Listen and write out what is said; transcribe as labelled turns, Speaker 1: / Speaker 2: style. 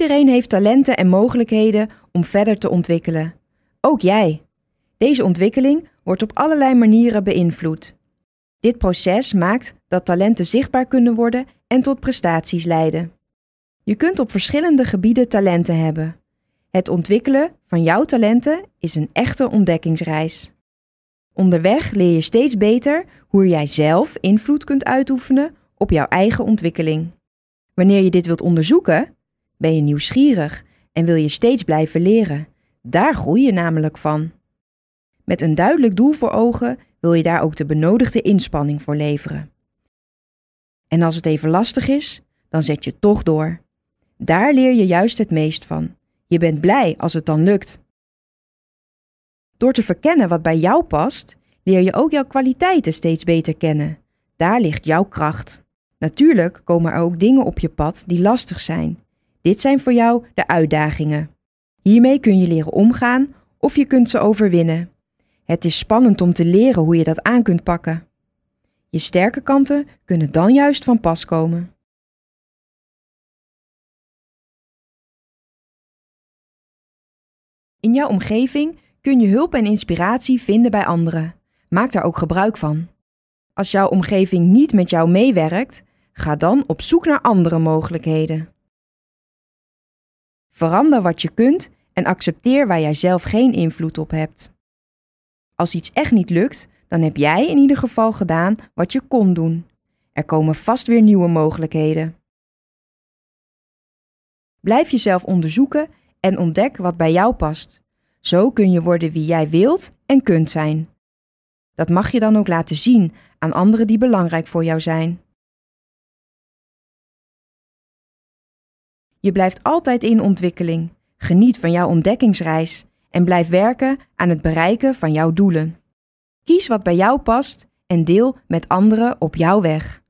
Speaker 1: Iedereen heeft talenten en mogelijkheden om verder te ontwikkelen. Ook jij. Deze ontwikkeling wordt op allerlei manieren beïnvloed. Dit proces maakt dat talenten zichtbaar kunnen worden en tot prestaties leiden. Je kunt op verschillende gebieden talenten hebben. Het ontwikkelen van jouw talenten is een echte ontdekkingsreis. Onderweg leer je steeds beter hoe jij zelf invloed kunt uitoefenen op jouw eigen ontwikkeling. Wanneer je dit wilt onderzoeken, ben je nieuwsgierig en wil je steeds blijven leren? Daar groei je namelijk van. Met een duidelijk doel voor ogen wil je daar ook de benodigde inspanning voor leveren. En als het even lastig is, dan zet je toch door. Daar leer je juist het meest van. Je bent blij als het dan lukt. Door te verkennen wat bij jou past, leer je ook jouw kwaliteiten steeds beter kennen. Daar ligt jouw kracht. Natuurlijk komen er ook dingen op je pad die lastig zijn dit zijn voor jou de uitdagingen. Hiermee kun je leren omgaan of je kunt ze overwinnen. Het is spannend om te leren hoe je dat aan kunt pakken. Je sterke kanten kunnen dan juist van pas komen.
Speaker 2: In jouw omgeving
Speaker 1: kun je hulp en inspiratie vinden bij anderen. Maak daar ook gebruik van. Als jouw omgeving niet met jou meewerkt, ga dan op zoek naar andere mogelijkheden. Verander wat je kunt en accepteer waar jij zelf geen invloed op hebt. Als iets echt niet lukt, dan heb jij in ieder geval gedaan wat je kon doen. Er komen vast weer nieuwe mogelijkheden. Blijf jezelf onderzoeken en ontdek wat bij jou past. Zo kun je worden wie jij wilt en kunt zijn. Dat mag je dan ook laten zien aan anderen
Speaker 2: die belangrijk voor jou zijn.
Speaker 1: Je blijft altijd in ontwikkeling. Geniet van jouw ontdekkingsreis en blijf werken aan het bereiken van jouw doelen. Kies wat bij jou past en deel met
Speaker 2: anderen op jouw weg.